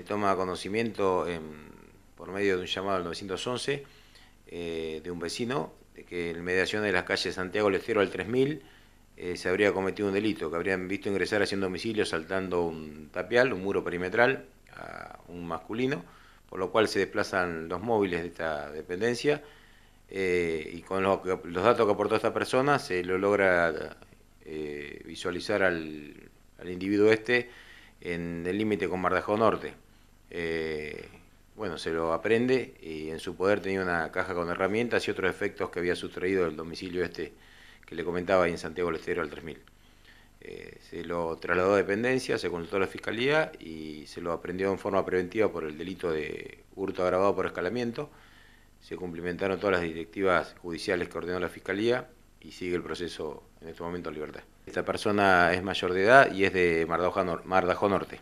toma conocimiento por medio de un llamado al 911 eh, de un vecino de que en mediación de las calles Santiago Lestero al 3000 eh, se habría cometido un delito, que habrían visto ingresar haciendo domicilio saltando un tapial, un muro perimetral, a un masculino, por lo cual se desplazan los móviles de esta dependencia eh, y con los, datos que aportó esta persona se lo logra visualizar al individuo este en el límite con Mardajo Norte. Eh, bueno, se lo aprende y en su poder tenía una caja con herramientas y otros efectos que había sustraído del domicilio este que le comentaba ahí en Santiago del Estero al 3000. Eh, se lo trasladó a dependencia, se consultó a la fiscalía y se lo aprendió en forma preventiva por el delito de hurto agravado por escalamiento. Se cumplimentaron todas las directivas judiciales que ordenó la fiscalía y sigue el proceso en este momento en libertad. Esta persona es mayor de edad y es de Mardajo Norte.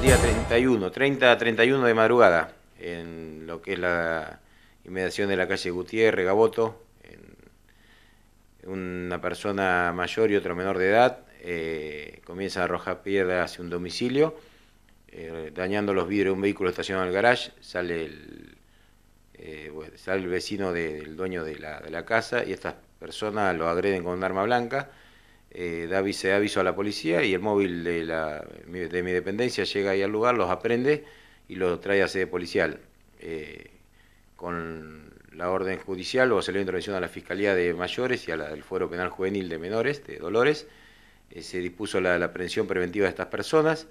Día 31, 30 31 de madrugada, en lo que es la inmediación de la calle Gutiérrez, Gaboto, una persona mayor y otro menor de edad eh, comienza a arrojar piedras hacia un domicilio eh, dañando los vidrios de un vehículo estacionado en el garage, sale el, eh, sale el vecino del dueño de la, de la, casa y estas personas lo agreden con un arma blanca, se eh, da aviso, a la policía y el móvil de, la, de mi dependencia llega ahí al lugar, los aprende y los trae a sede policial. con la orden judicial o se le dio intervención a la Fiscalía de Mayores y al la del Fuero Penal Juvenil de Menores, de Dolores, se dispuso la, la aprehensión preventiva de estas personas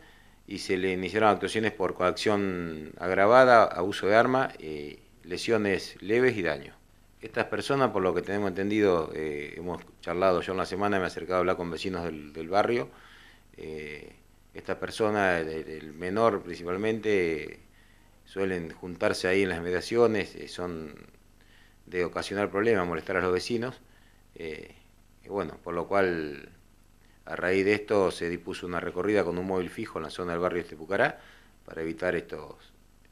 y se le iniciaron actuaciones por coacción agravada, abuso de arma, eh, lesiones leves y daño. Estas personas, por lo que tenemos entendido, eh, hemos charlado yo en la semana, me he acercado a hablar con vecinos del, barrio. Eh, estas personas, el, menor principalmente, suelen juntarse ahí en las mediaciones, son de ocasionar problemas, molestar a los vecinos. bueno, por lo cual a raíz de esto se dispuso una recorrida con un móvil fijo en la zona del barrio Estepucará para evitar estos,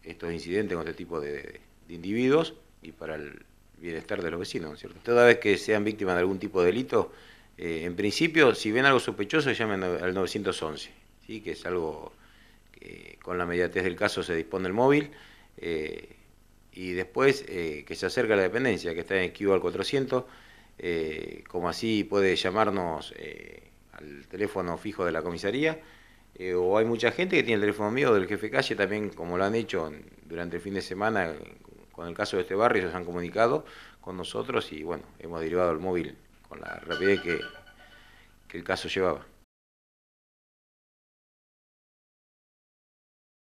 estos incidentes con este tipo de, individuos y para el bienestar de los vecinos, Toda vez que sean víctimas de algún tipo de delito, eh, en principio, si ven algo sospechoso, llamen al 911, ¿sí? que es algo que con la mediatez del caso se dispone el móvil, eh, y después eh, que se acerca a la dependencia, que está en el al 400, como así puede llamarnos al teléfono fijo de la comisaría, eh, o hay mucha gente que tiene el teléfono mío del jefe calle, también como lo han hecho durante el fin de semana, con el caso de este barrio, ellos han comunicado con nosotros y bueno, hemos derivado el móvil con la rapidez que el caso llevaba.